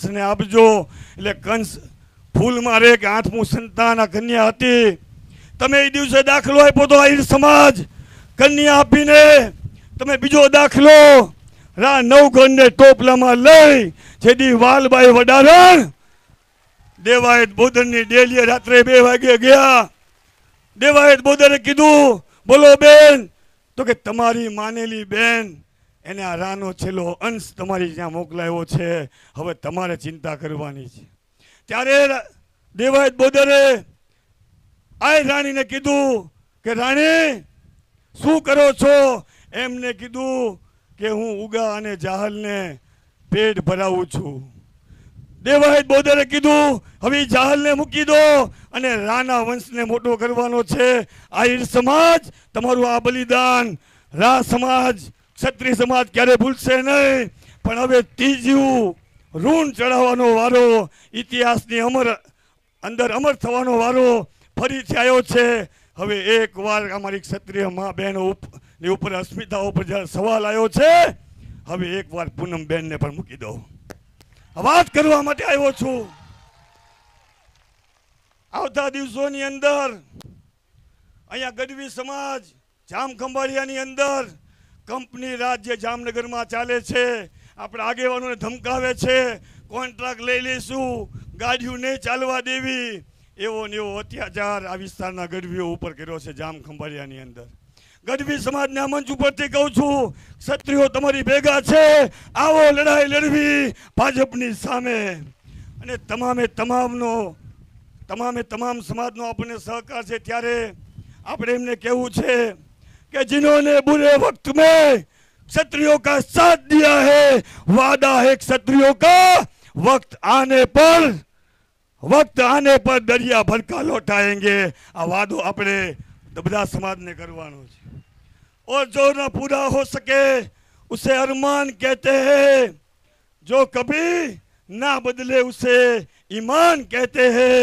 કંસને આપજો એટલે કંસ ફૂલ મારે કે આઠમું સંતાન આ કન્યા હતી તમે એ દિવસે દાખલો આપ્યો તો આહિર સમાજ કન્યા આપીને તમે બીજો દાખલો રા નવઘણને ટોપલામાં લઈ છેદી વાલબાઈ વડારણ દેવાયત બોદરની ડેલીએ રાત્રે બે વાગે ગયા દેવાયત બોદરે કીધું બોલો બેન તો કે તમારી માનેલી બેન એને આ રાનો છેલ્લો અંશ તમારી જ્યાં મોકલાયો છે હવે તમારે ચિંતા કરવાની છે ત્યારે દેવાયત બોદરે આ રાણીને કીધું કે રાણી શું કરો છો એમને કીધું કે હું ઉગા અને જાહલને પેટ ભરાવું છું દેવાહિત બોદરે કીધું હવે જાહલને મૂકી દો અને રાના વંશને મોટો કરવાનો છે આહિર સમાજ તમારું આ બલિદાન રા સમાજ ક્ષત્રિય સમાજ ક્યારે ભૂલશે નહીં પણ હવે ત્રીજું ઋણ ચઢાવવાનો વારો ઇતિહાસની અમર અંદર અમર થવાનો વારો ફરીથી આવ્યો છે હવે એકવાર અમારી ક્ષત્રિય મા બહેનો ની ઉપર અસ્મિતાઓ પર જ્યારે સવાલ આવ્યો છે હવે એકવાર પૂનમ બહેનને પણ મૂકી દો વાત કરવા માટે આવ્યો છું આવતા દિવસોની અંદર અહીંયા ગઢવી સમાજ જામ ખંભાળિયાની અંદર કંપની રાજ્ય જામનગરમાં ચાલે છે આપણે આગેવાનોને ધમકાવે છે કોન્ટ્રાક્ટ લઈ લઈશું ગાડીઓ નહીં ચાલવા દેવી એવો ને એવો અત્યાચાર આ વિસ્તારના ગઢવીઓ ઉપર કર્યો છે જામ ખંભાળિયાની અંદર ગઢવી સમાજના મંચ ઉપરથી કહું છું ક્ષત્રિયો તમારી ભેગા છે આવો લડાઈ લડવી ભાજપની સામે અને તમામે તમામનો તમામે તમામ સમાજનો આપણને સહકાર છે ત્યારે આપણે એમને કહેવું છે कि जिन्होंने बुरे वक्त में क्षत्रियो का साथ दिया है वादा है क्षत्रियो का वक्त आने पर वक्त आने पर दरिया भरका लौटाएंगे आ वादो अपने दबदा समाज ने करवानो और जो ना पूरा हो सके उसे अरमान कहते हैं जो कभी ना बदले उसे ईमान कहते हैं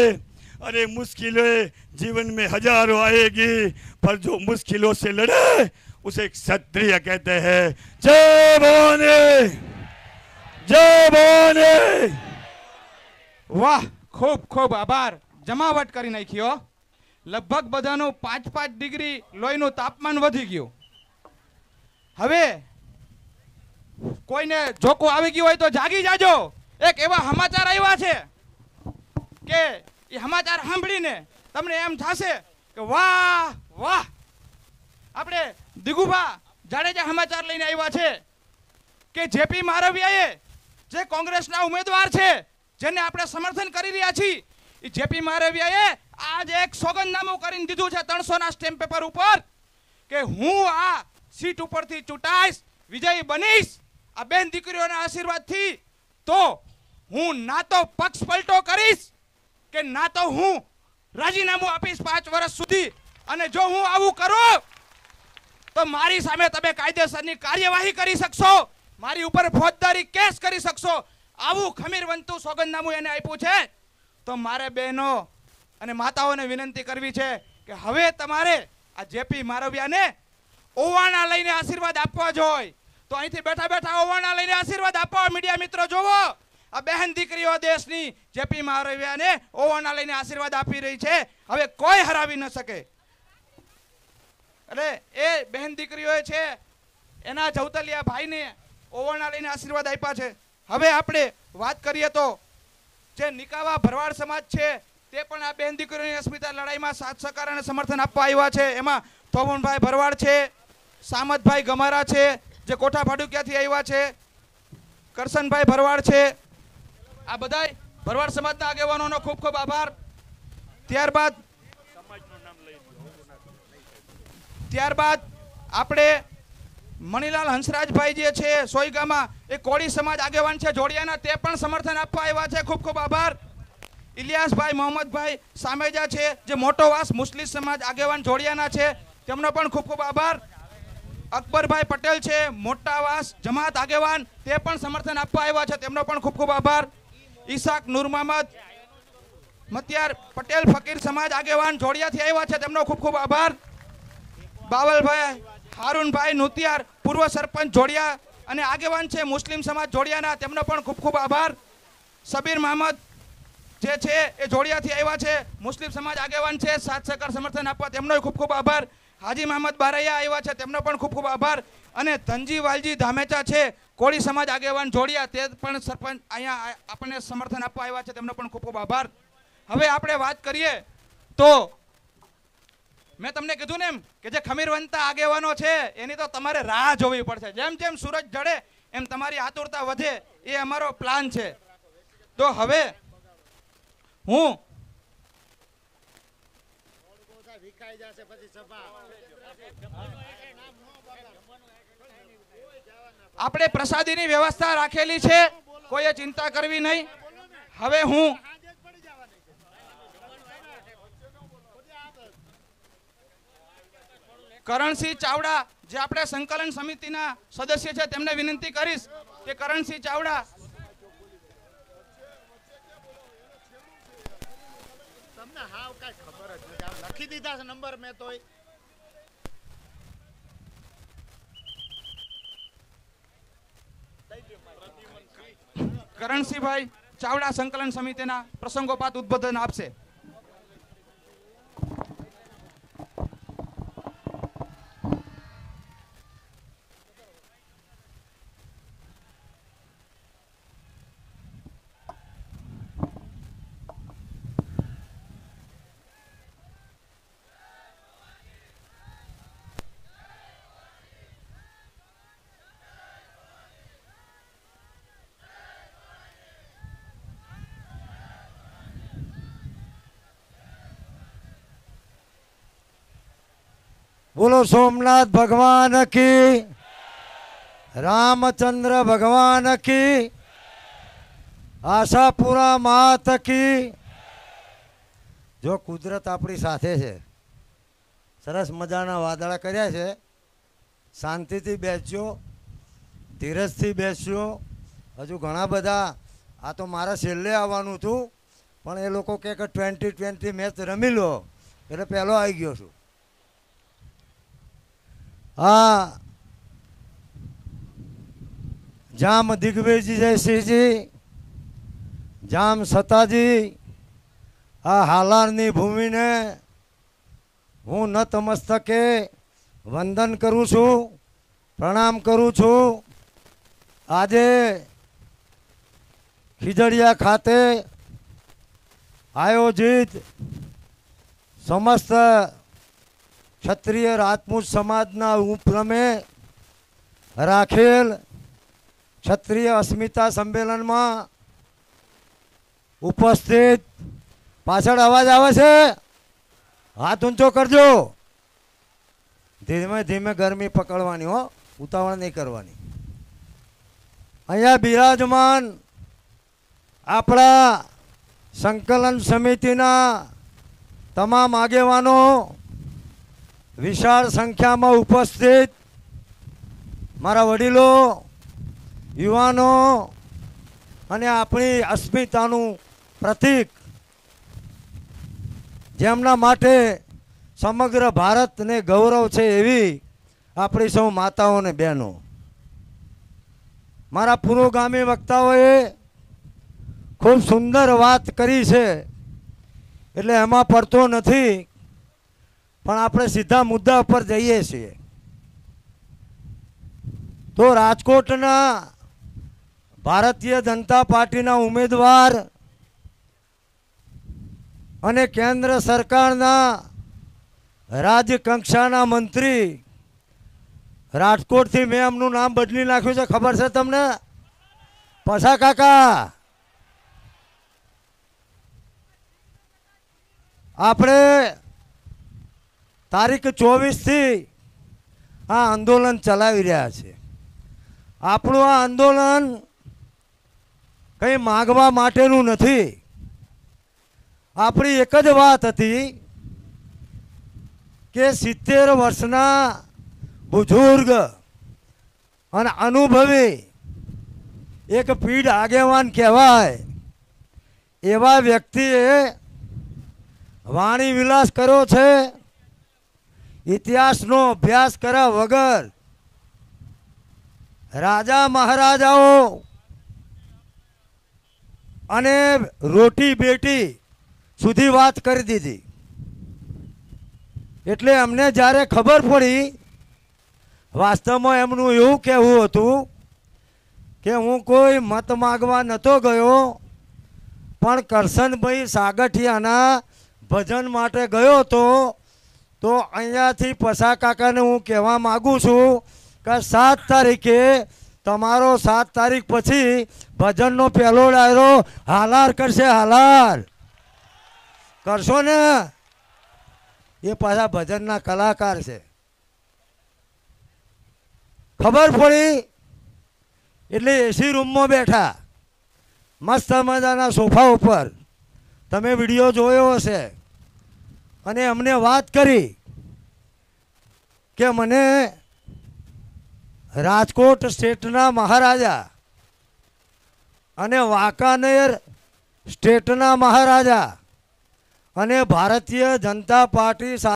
અરે अरे જીવન મેં હજારો हजारों आएगी पर जो मुश्किलों से लड़े उसे ક્ષત્રિય કહેતે હૈ जय भवानी જય ભવાની વાહ ખૂબ ખૂબ આભાર જમાવટ કરી નાખ્યો લગભગ બધાનું પાંચ પાંચ ડિગ્રી લોહીનું તાપમાન વધી ગયું હવે કોઈને જોકો આવી ગયું હોય તો જાગી જાજો એક એવા સમાચાર આવ્યા છે કે એ સમાચાર સાંભળીને તમને એમ થશે કે વાહ વાહ આપણે દિગુભા જાડેજા સમાચાર લઈને આવ્યા છે કે જેપી મારવિયાએ જે કોંગ્રેસના ઉમેદવાર છે જેને આપણે સમર્થન કરી રહ્યા છીએ એ જેપી મારવિયાએ આજ એક સોગંદનામું કરીને દીધું છે ત્રણસોના સ્ટેમ્પ પેપર ઉપર કે હું આ સીટ ઉપરથી ચૂંટાઈશ વિજયી બનીશ આ બેન દીકરીઓના આશીર્વાદથી તો હું ના તો પક્ષ પલટો કરીશ કે ના તો હું રાજીનામું આપીશ પાંચ વર્ષ સુધી અને જો હું આવું કરું તો મારી સામે તમે કાયદેસરની કાર્યવાહી કરી શકશો મારી ઉપર ફોજદારી કેસ કરી શકશો આવું ખમીરવંતું સોગંદનામું એને આપ્યું છે તો મારે બહેનો અને માતાઓને વિનંતી કરવી છે કે હવે તમારે આ જેપી મારવિયાને ઓવાણા લઈને આશીર્વાદ આપવા જોઈએ તો અહીંથી બેઠા બેઠા ઓવાણા લઈને આશીર્વાદ આપો મીડિયા મિત્રો જોવો આ બહેન દીકરીઓ દેશની જેપી મહારાવ્યાને ઓવાના લઈને આશીર્વાદ આપી રહી છે હવે કોઈ હરાવી ન શકે એટલે એ બહેન દીકરીઓએ છે એના જૌતલિયા ભાઈને ઓવાના લઈને આશીર્વાદ આપ્યા છે હવે આપણે વાત કરીએ તો જે નિકાવા ભરવાડ સમાજ છે તે પણ આ બહેન દીકરીઓની અસ્મિતા લડાઈમાં સાથ સહકાર અને સમર્થન આપવા આવ્યા છે એમાં થોમનભાઈ ભરવાડ છે સામતભાઈ ગમારા છે જે કોઠા ભાડુકિયાથી આવ્યા છે કરશનભાઈ ભરવાડ છે આ બધાય ભરવાડ સમાજના આગેવાનોનો ખૂબ ખૂબ આભાર ત્યારબાદ ત્યારબાદ આપણે મણિલાલ હંસરાજભાઈ જે છે સોયગામાં એ કોળી સમાજ આગેવાન છે જોડિયાના તે પણ સમર્થન આપવા આવ્યા છે ખૂબ ખૂબ આભાર ઇલિયાસભાઈ મોહમ્મદભાઈ સામેજા છે જે મોટો વાસ મુસ્લિમ સમાજ આગેવાન જોડિયાના છે તેમનો પણ ખૂબ ખૂબ આભાર અકબરભાઈ પટેલ છે મોટા વાસ જમાત આગેવાન તે પણ સમર્થન આપવા આવ્યા છે તેમનો પણ ખૂબ ખૂબ આભાર ઈશાક મહમદ મતિયાર પટેલ ફકીર સમાજ આગેવાન જોડિયાથી આવ્યા છે તેમનો ખૂબ ખૂબ આભાર બાવલભાઈ હારૂનભાઈ નુતિયાર પૂર્વ સરપંચ જોડિયા અને આગેવાન છે મુસ્લિમ સમાજ જોડિયાના તેમનો પણ ખૂબ ખૂબ આભાર સબીર મહમદ જે છે એ જોડિયાથી આવ્યા છે મુસ્લિમ સમાજ આગેવાન છે સાથ સહકાર સમર્થન આપવા તેમનો ખૂબ ખૂબ આભાર હાજી મહમદ બારૈયા આવ્યા છે તેમનો પણ ખૂબ ખૂબ આભાર અને ધનજીવાલજી ધામેચા છે કોળી સમાજ આગેવાન જોડ્યા તે પણ સરપંચ અહીંયા આપણને સમર્થન આપવા આવ્યા છે તેમનો પણ ખૂબ ખૂબ આભાર હવે આપણે વાત કરીએ તો મેં તમને કીધું ને એમ કે જે ખમીરવંતા આગેવાનો છે એની તો તમારે રાહ જોવી પડશે જેમ જેમ સૂરજ જડે એમ તમારી આતુરતા વધે એ અમારો પ્લાન છે તો હવે હું વિખાઈ જશે પછી સભા આપણે પ્રસાદીની વ્યવસ્થા રાખેલી છે કોઈએ ચિંતા કરવી નહીં હવે હું કરણસિંહ ચાવડા જે આપણે સંકલન સમિતિના સદસ્ય છે તેમને વિનંતી કરીશ કે કરણસિંહ ચાવડા તમને હાવ કાંઈ ખબર જ નથી આમ લખી દીધા છે નંબર મેં તોય કરણસિંહભાઈ ચાવડા સંકલન સમિતિના પ્રસંગોપાત ઉદ્બોધન આપશે બોલો સોમનાથ ભગવાન કી રામચંદ્ર ભગવાન કી આશાપુરા માત કી જો કુદરત આપણી સાથે છે સરસ મજાના વાદળા કર્યા છે શાંતિથી બેસજો ધીરજથી બેસજો હજુ ઘણા બધા આ તો મારા છેલ્લે આવવાનું હતું પણ એ લોકો કહે કે ટ્વેન્ટી ટ્વેન્ટી મેચ રમી લો એટલે પહેલો આવી ગયો છું આ જામ દિગ્વેજી જયસિંહજી જામ સતાજી આ હાલારની ભૂમિને હું નતમસ્તકે વંદન કરું છું પ્રણામ કરું છું આજે ખીજડીયા ખાતે આયોજિત સમસ્ત ક્ષત્રિય રાજપૂત સમાજના ઉપક્રમે રાખેલ ક્ષત્રિય અસ્મિતા સંમેલનમાં ઉપસ્થિત પાછળ અવાજ આવે છે હાથ ઊંચો કરજો ધીમે ધીમે ગરમી પકડવાની હો ઉતાવળ નહીં કરવાની અહીંયા બિરાજમાન આપણા સંકલન સમિતિના તમામ આગેવાનો વિશાળ સંખ્યામાં ઉપસ્થિત મારા વડીલો યુવાનો અને આપણી અસ્મિતાનું પ્રતિક જેમના માટે સમગ્ર ભારતને ગૌરવ છે એવી આપણી સૌ માતાઓ અને બહેનો મારા પુરોગામી વક્તાઓએ ખૂબ સુંદર વાત કરી છે એટલે એમાં પડતો નથી પણ આપણે સીધા મુદ્દા ઉપર જઈએ છીએ તો રાજકોટના ભારતીય જનતા પાર્ટીના ઉમેદવાર અને કેન્દ્ર સરકારના રાજ્યકક્ષાના મંત્રી રાજકોટથી મેં એમનું નામ બદલી નાખ્યું છે ખબર છે તમને પસા કાકા આપણે તારીખ ચોવીસથી આ આંદોલન ચલાવી રહ્યા છે આપણું આ આંદોલન કંઈ માગવા માટેનું નથી આપણી એક જ વાત હતી કે સિત્તેર વર્ષના બુઝુર્ગ અને અનુભવી એક પીઢ આગેવાન કહેવાય એવા વ્યક્તિએ વાણી વિલાસ કર્યો છે ઇતિહાસનો અભ્યાસ કર્યા વગર રાજા મહારાજાઓ અને રોટી બેટી સુધી વાત કરી દીધી એટલે અમને જ્યારે ખબર પડી વાસ્તવમાં એમનું એવું કહેવું હતું કે હું કોઈ મત માગવા નહોતો ગયો પણ કરશનભાઈ સાગઠિયાના ભજન માટે ગયો હતો તો અહીંયાથી પસા કાકાને હું કહેવા માગું છું કે સાત તારીખે તમારો સાત તારીખ પછી ભજનનો પહેલો ડાયરો હાલાર કરશે હાલાર કરશો ને એ પાછા ભજનના કલાકાર છે ખબર પડી એટલે એસી રૂમમાં બેઠા મસ્ત મજાના સોફા ઉપર તમે વિડીયો જોયો હશે અને અમને વાત કરી કે મને રાજકોટ સ્ટેટના મહારાજા અને વાંકાનેર સ્ટેટના મહારાજા અને ભારતીય જનતા પાર્ટી